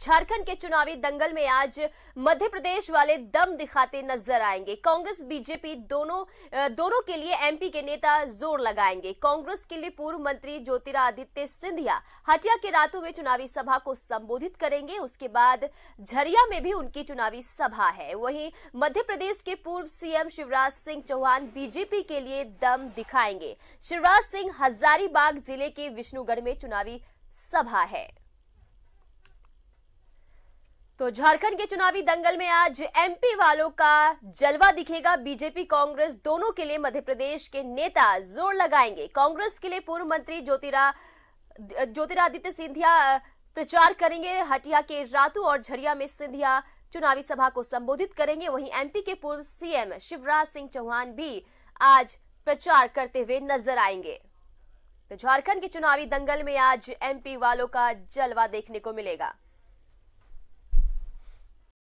झारखंड के चुनावी दंगल में आज मध्य प्रदेश वाले दम दिखाते नजर आएंगे कांग्रेस बीजेपी दोनों दोनों के लिए एमपी के नेता जोर लगाएंगे कांग्रेस के लिए पूर्व मंत्री ज्योतिरादित्य सिंधिया हटिया के रातों में चुनावी सभा को संबोधित करेंगे उसके बाद झरिया में भी उनकी चुनावी सभा है वहीं मध्य प्रदेश के पूर्व सीएम शिवराज सिंह चौहान बीजेपी के लिए दम दिखाएंगे शिवराज सिंह हजारीबाग जिले के विष्णुगढ़ में चुनावी सभा है तो झारखंड के चुनावी दंगल में आज एमपी वालों का जलवा दिखेगा बीजेपी कांग्रेस दोनों के लिए मध्य प्रदेश के नेता जोर लगाएंगे कांग्रेस के लिए पूर्व मंत्री ज्योतिरा ज्योतिरादित्य सिंधिया प्रचार करेंगे हटिया के रातू और झरिया में सिंधिया चुनावी सभा को संबोधित करेंगे वहीं एमपी के पूर्व सीएम शिवराज सिंह चौहान भी आज प्रचार करते हुए नजर आएंगे तो झारखंड के चुनावी दंगल में आज एमपी वालों का जलवा देखने को मिलेगा